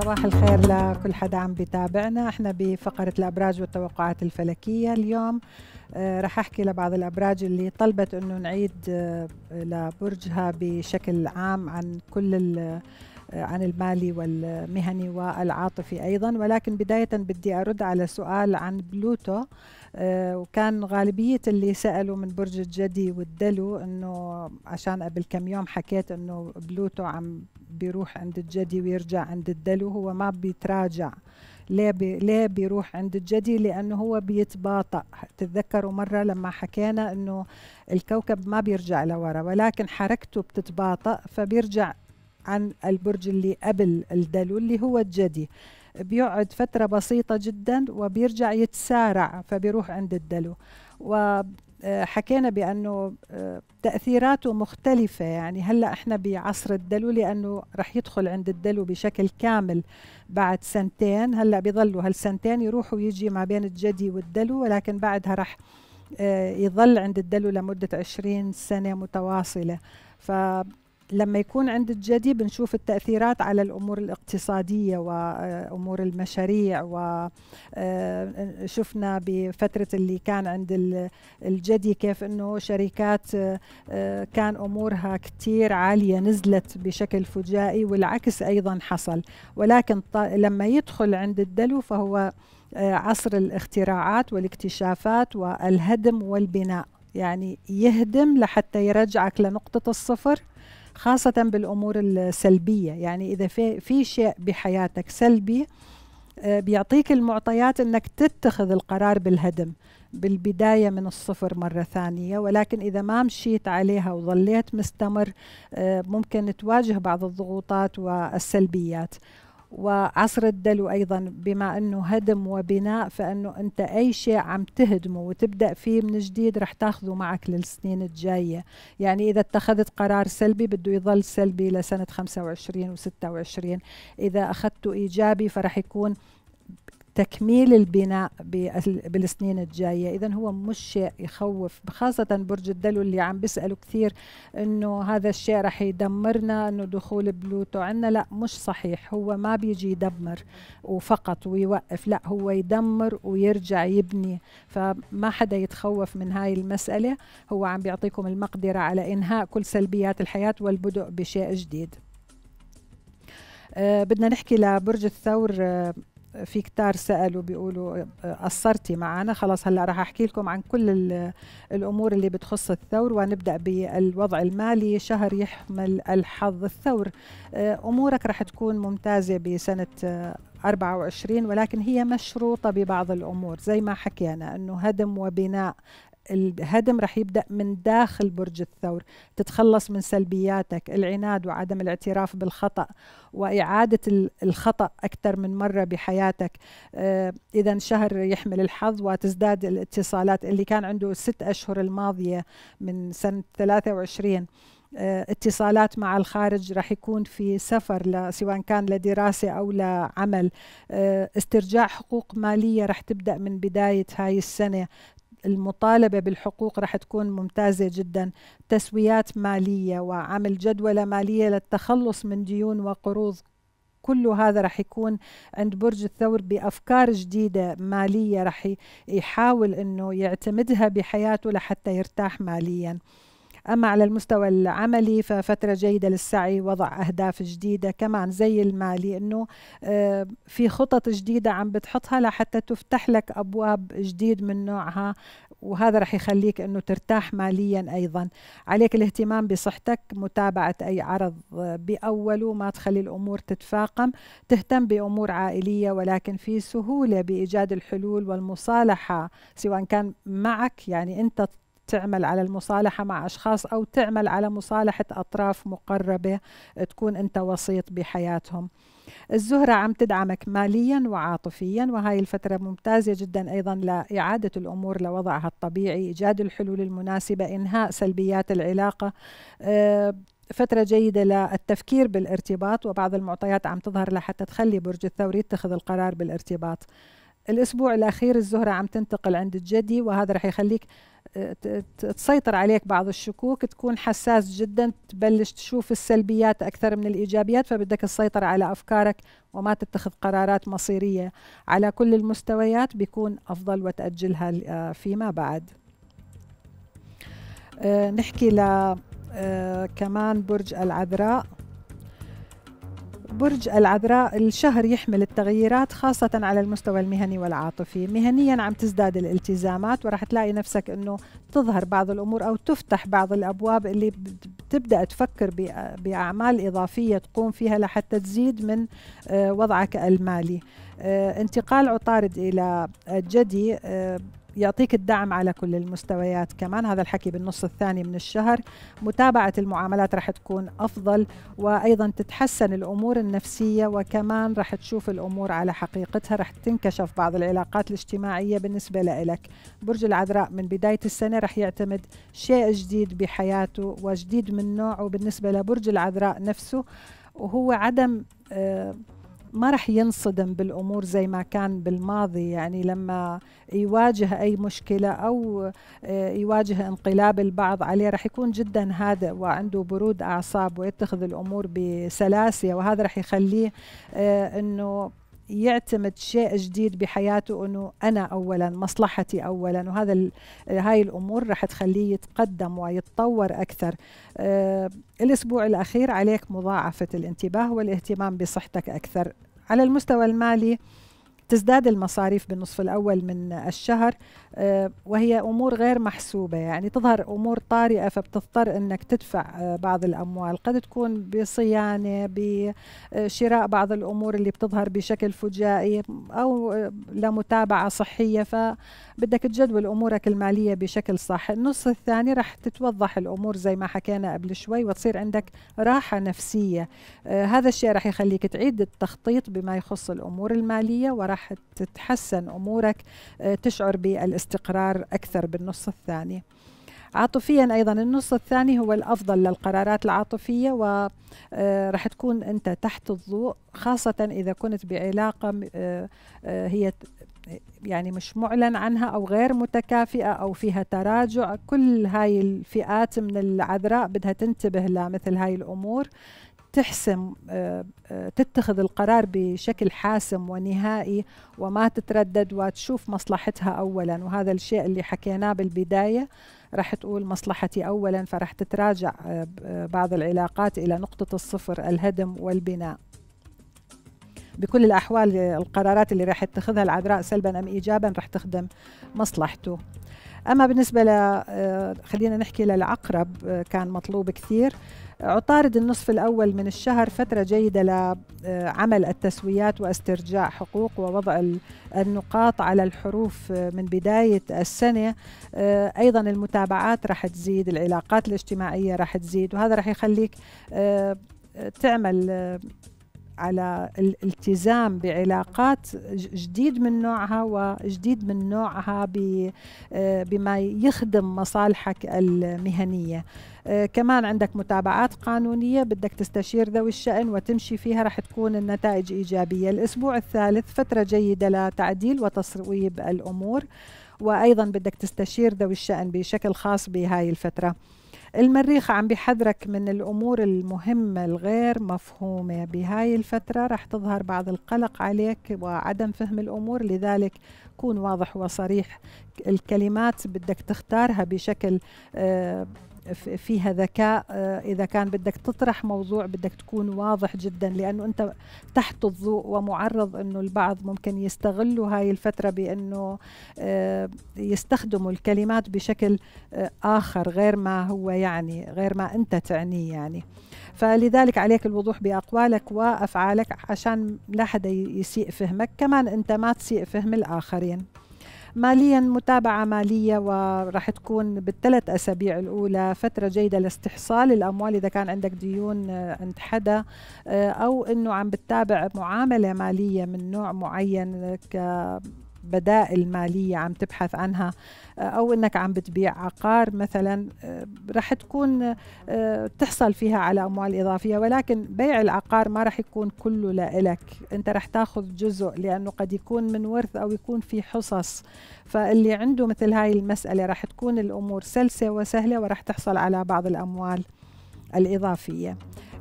صباح الخير لكل حدا عم بيتابعنا احنا بفقرة الأبراج والتوقعات الفلكية اليوم آه، رح أحكي لبعض الأبراج اللي طلبت أنه نعيد آه، لبرجها بشكل عام عن كل آه، عن المالي والمهني والعاطفي أيضا ولكن بداية بدي أرد على سؤال عن بلوتو آه، وكان غالبية اللي سألوا من برج الجدي والدلو أنه عشان قبل كم يوم حكيت أنه بلوتو عم بيروح عند الجدي ويرجع عند الدلو هو ما بيتراجع ليه بي ليه بيروح عند الجدي لانه هو بيتباطأ تتذكروا مره لما حكينا انه الكوكب ما بيرجع لورا ولكن حركته بتتباطأ فبيرجع عن البرج اللي قبل الدلو اللي هو الجدي بيقعد فترة بسيطة جدا وبيرجع يتسارع فبيروح عند الدلو وحكينا بأنه آه، تأثيراته مختلفة يعني هلأ احنا بعصر الدلو لأنه رح يدخل عند الدلو بشكل كامل بعد سنتين هلأ بيظلوا هالسنتين يروح ويجي ما بين الجدي والدلو ولكن بعدها رح آه، يظل عند الدلو لمدة 20 سنة متواصلة ف لما يكون عند الجدي بنشوف التأثيرات على الأمور الاقتصادية وأمور المشاريع وشفنا آه، بفترة اللي كان عند الجدي كيف أنه شركات آه، كان أمورها كتير عالية نزلت بشكل فجائي والعكس أيضا حصل ولكن لما يدخل عند الدلو فهو آه، عصر الاختراعات والاكتشافات والهدم والبناء يعني يهدم لحتى يرجعك لنقطة الصفر خاصة بالأمور السلبية يعني إذا في, في شيء بحياتك سلبي آه، بيعطيك المعطيات أنك تتخذ القرار بالهدم بالبداية من الصفر مرة ثانية ولكن إذا ما مشيت عليها وظليت مستمر آه، ممكن تواجه بعض الضغوطات والسلبيات وعصر الدلو أيضا بما أنه هدم وبناء فأنه أنت أي شيء عم تهدمه وتبدأ فيه من جديد رح تاخذه معك للسنين الجاية يعني إذا اتخذت قرار سلبي بده يظل سلبي لسنة 25 و 26 إذا أخذته إيجابي فرح يكون تكميل البناء بالسنين الجايه اذا هو مش شيء يخوف خاصه برج الدلو اللي عم بيسالوا كثير انه هذا الشيء رح يدمرنا انه دخول بلوتو عندنا لا مش صحيح هو ما بيجي يدمر وفقط ويوقف لا هو يدمر ويرجع يبني فما حدا يتخوف من هاي المساله هو عم بيعطيكم المقدره على انهاء كل سلبيات الحياه والبدء بشيء جديد أه بدنا نحكي لبرج الثور أه في كتار سالوا بيقولوا آه، قصرتي معنا خلاص هلا راح احكي لكم عن كل الامور اللي بتخص الثور ونبدا بالوضع المالي شهر يحمل الحظ الثور آه، امورك راح تكون ممتازه بسنه 24 آه، ولكن هي مشروطة ببعض الأمور زي ما حكينا أنه هدم وبناء الهدم رح يبدأ من داخل برج الثور تتخلص من سلبياتك العناد وعدم الاعتراف بالخطأ وإعادة الخطأ أكثر من مرة بحياتك آه، إذا شهر يحمل الحظ وتزداد الاتصالات اللي كان عنده ست أشهر الماضية من سنة 23 آه، اتصالات مع الخارج رح يكون في سفر سواء كان لدراسة أو لعمل آه، استرجاع حقوق مالية رح تبدأ من بداية هاي السنة المطالبة بالحقوق رح تكون ممتازة جدا تسويات مالية وعمل جدولة مالية للتخلص من ديون وقروض كل هذا رح يكون عند برج الثور بأفكار جديدة مالية رح يحاول أنه يعتمدها بحياته لحتى يرتاح مالياً أما على المستوى العملي ففترة جيدة للسعي وضع أهداف جديدة كمان زي المالي أنه آه، في خطط جديدة عم بتحطها لحتى تفتح لك أبواب جديد من نوعها وهذا رح يخليك أنه ترتاح ماليا أيضا عليك الاهتمام بصحتك متابعة أي عرض بأوله ما تخلي الأمور تتفاقم تهتم بأمور عائلية ولكن في سهولة بإيجاد الحلول والمصالحة سواء كان معك يعني أنت تعمل على المصالحة مع أشخاص أو تعمل على مصالحة أطراف مقربة تكون أنت وسيط بحياتهم الزهرة عم تدعمك ماليا وعاطفيا وهاي الفترة ممتازة جدا أيضا لإعادة الأمور لوضعها الطبيعي إيجاد الحلول المناسبة إنهاء سلبيات العلاقة آه، فترة جيدة للتفكير بالارتباط وبعض المعطيات عم تظهر لحتى تخلي برج الثور يتخذ القرار بالارتباط الأسبوع الأخير الزهرة عم تنتقل عند الجدي وهذا رح يخليك تسيطر عليك بعض الشكوك تكون حساس جدا تبلش تشوف السلبيات أكثر من الإيجابيات فبدك تسيطر على أفكارك وما تتخذ قرارات مصيرية على كل المستويات بيكون أفضل وتأجلها آه، فيما بعد آه، نحكي ل آه، كمان برج العذراء برج العذراء الشهر يحمل التغييرات خاصة على المستوى المهني والعاطفي مهنيا عم تزداد الالتزامات وراح تلاقي نفسك أنه تظهر بعض الأمور أو تفتح بعض الأبواب اللي تبدأ تفكر بأعمال إضافية تقوم فيها لحتى تزيد من آه، وضعك المالي آه، انتقال عطارد إلى جدي آه، يعطيك الدعم على كل المستويات كمان هذا الحكي بالنص الثاني من الشهر متابعة المعاملات رح تكون أفضل وأيضا تتحسن الأمور النفسية وكمان رح تشوف الأمور على حقيقتها رح تنكشف بعض العلاقات الاجتماعية بالنسبة لك برج العذراء من بداية السنة رح يعتمد شيء جديد بحياته وجديد من نوعه بالنسبة لبرج العذراء نفسه وهو عدم آه ما راح ينصدم بالامور زي ما كان بالماضي يعني لما يواجه اي مشكله او آه، يواجه انقلاب البعض عليه راح يكون جدا هادئ وعنده برود اعصاب ويتخذ الامور بسلاسه وهذا راح يخليه آه، انه يعتمد شيء جديد بحياته انه انا اولا مصلحتي اولا وهذا هاي الامور رح تخليه يتقدم ويتطور اكثر آه الاسبوع الاخير عليك مضاعفه الانتباه والاهتمام بصحتك اكثر على المستوى المالي تزداد المصاريف بالنصف الأول من الشهر آه، وهي امور غير محسوبه يعني تظهر امور طارئه فبتضطر انك تدفع آه، بعض الاموال قد تكون بصيانه بشراء بعض الامور اللي بتظهر بشكل فجائي او آه، لمتابعه صحيه فبدك تجدول امورك الماليه بشكل صح النص الثاني رح تتوضح الامور زي ما حكينا قبل شوي وتصير عندك راحه نفسيه هذا الشيء رح يخليك تعيد التخطيط بما يخص الامور الماليه وراح تتحسن امورك تشعر بالإستقرار استقرار أكثر بالنص الثاني عاطفيا ايضا النص الثاني هو الافضل للقرارات العاطفيه ورح آه، تكون انت تحت الضوء خاصه اذا كنت بعلاقه آه، آه، هي يعني مش معلن عنها او غير متكافئه او فيها تراجع كل هاي الفئات من العذراء بدها تنتبه لمثل هاي الامور تحسم آه، آه، تتخذ القرار بشكل حاسم ونهائي وما تتردد وتشوف مصلحتها اولا وهذا الشيء اللي حكيناه بالبدايه راح تقول مصلحتي اولا فراح تتراجع آه، بعض العلاقات الى نقطه الصفر الهدم والبناء بكل الاحوال القرارات اللي راح يتخذها العذراء سلبا ام ايجابا راح تخدم مصلحته اما بالنسبه ل خلينا نحكي للعقرب كان مطلوب كثير عطارد النصف الأول من الشهر فترة جيدة لعمل التسويات واسترجاع حقوق ووضع النقاط على الحروف آه، من بداية السنة آه، أيضا المتابعات راح تزيد العلاقات الاجتماعية راح تزيد وهذا راح يخليك آه، تعمل على الالتزام بعلاقات جديد من نوعها وجديد من نوعها آه، بما يخدم مصالحك المهنيه آه، كمان عندك متابعات قانونية بدك تستشير ذوي الشأن وتمشي فيها رح تكون النتائج إيجابية الأسبوع الثالث فترة جيدة لتعديل وتصويب الأمور وأيضا بدك تستشير ذوي الشأن بشكل خاص بهاي الفترة المريخ عم بيحذرك من الأمور المهمة الغير مفهومة بهاي الفترة رح تظهر بعض القلق عليك وعدم فهم الأمور لذلك كون واضح وصريح الكلمات بدك تختارها بشكل آه، فيها ذكاء آه، اذا كان بدك تطرح موضوع بدك تكون واضح جدا لانه انت تحت الضوء ومعرض انه البعض ممكن يستغلوا هاي الفتره بانه آه، يستخدموا الكلمات بشكل آه، اخر غير ما هو يعني غير ما انت تعنيه يعني فلذلك عليك الوضوح باقوالك وافعالك عشان لا حدا يسيء فهمك كمان انت ما تسيء فهم الاخرين ماليا متابعة مالية وراح تكون بالثلاث أسابيع الأولى فترة جيدة لاستحصال الأموال إذا كان عندك ديون آه، عند حدا آه، أو أنه عم بتتابع معاملة مالية من نوع معين آه، بدائل ماليه عم تبحث عنها آه، او انك عم بتبيع عقار مثلا آه، رح تكون آه، تحصل فيها على اموال اضافيه ولكن بيع العقار ما رح يكون كله لإلك انت رح تاخذ جزء لانه قد يكون من ورث او يكون في حصص فاللي عنده مثل هاي المساله رح تكون الامور سلسه وسهله ورح تحصل على بعض الاموال الاضافيه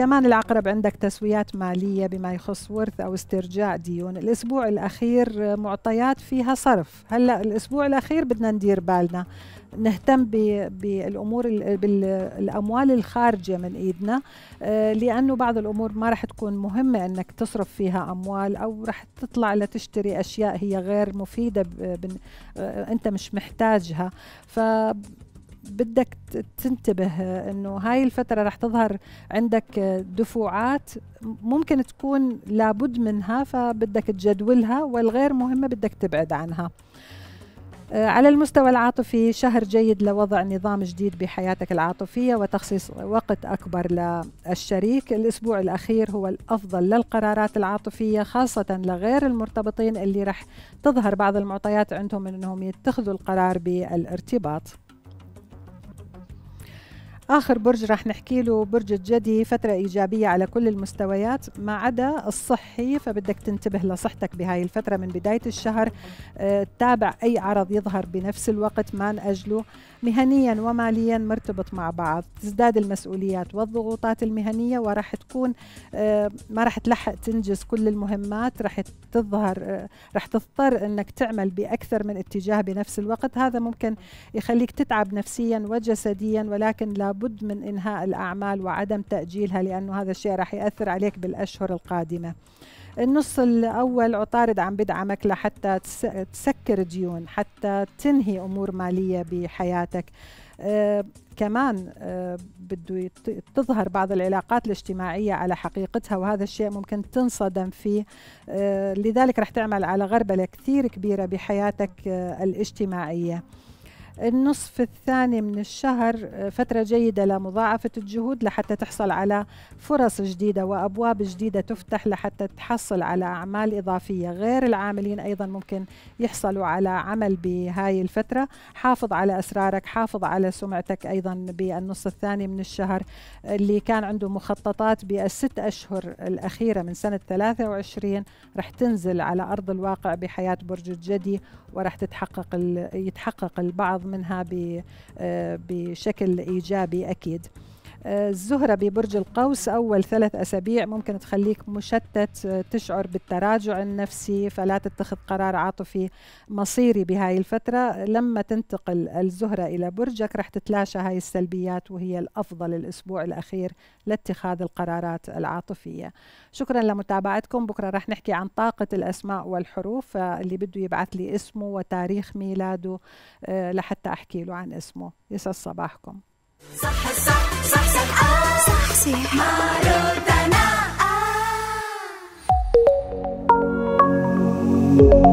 كمان العقرب عندك تسويات مالية بما يخص ورث أو استرجاع ديون الأسبوع الأخير معطيات فيها صرف هلأ الأسبوع الأخير بدنا ندير بالنا نهتم بالامور بالاموال الخارجه من ايدنا آه، لانه بعض الامور ما راح تكون مهمه انك تصرف فيها اموال او راح تطلع لتشتري اشياء هي غير مفيده آه، انت مش محتاجها ف بدك تنتبه انه هاي الفتره رح تظهر عندك دفوعات ممكن تكون لابد منها فبدك تجدولها والغير مهمه بدك تبعد عنها آه، على المستوى العاطفي شهر جيد لوضع نظام جديد بحياتك العاطفية وتخصيص وقت أكبر للشريك الأسبوع الأخير هو الأفضل للقرارات العاطفية خاصة لغير المرتبطين اللي رح تظهر بعض المعطيات عندهم أنهم يتخذوا القرار بالارتباط آخر برج راح نحكي له برج الجدي فترة إيجابية على كل المستويات ما عدا الصحي فبدك تنتبه لصحتك بهاي الفترة من بداية الشهر آه، تابع أي عرض يظهر بنفس الوقت ما نأجله مهنيا وماليا مرتبط مع بعض تزداد المسؤوليات والضغوطات المهنية وراح تكون آه، ما راح تلحق تنجز كل المهمات راح تظهر آه، راح تضطر أنك تعمل بأكثر من اتجاه بنفس الوقت هذا ممكن يخليك تتعب نفسيا وجسديا ولكن لابد لابد من إنهاء الأعمال وعدم تأجيلها لأنه هذا الشيء راح يأثر عليك بالأشهر القادمة النص الأول عطارد عم بدعمك لحتى تسكر ديون حتى تنهي أمور مالية بحياتك آه كمان آه بده تظهر بعض العلاقات الاجتماعية على حقيقتها وهذا الشيء ممكن تنصدم فيه آه لذلك رح تعمل على غربلة كثير كبيرة بحياتك آه، الاجتماعية النصف الثاني من الشهر آه، فترة جيدة لمضاعفة الجهود لحتى تحصل على فرص جديدة وأبواب جديدة تفتح لحتى تحصل على أعمال إضافية غير العاملين أيضا ممكن يحصلوا على عمل بهاي الفترة حافظ على أسرارك حافظ على سمعتك أيضا بالنصف الثاني من الشهر اللي كان عنده مخططات بالست أشهر الأخيرة من سنة 23 رح تنزل على أرض الواقع بحياة برج الجدي ورح تتحقق يتحقق البعض منها آه، بشكل ايجابي اكيد آه، الزهرة ببرج القوس أول ثلاث أسابيع ممكن تخليك مشتت آه، تشعر بالتراجع النفسي فلا تتخذ قرار عاطفي مصيري بهاي الفترة لما تنتقل الزهرة إلى برجك رح تتلاشى هاي السلبيات وهي الأفضل الأسبوع الأخير لاتخاذ القرارات العاطفية شكرا لمتابعتكم بكرة رح نحكي عن طاقة الأسماء والحروف آه، اللي بده يبعث لي اسمه وتاريخ ميلاده لحتى أحكي له عن اسمه يسعد صباحكم صح صح نفسي مارودانا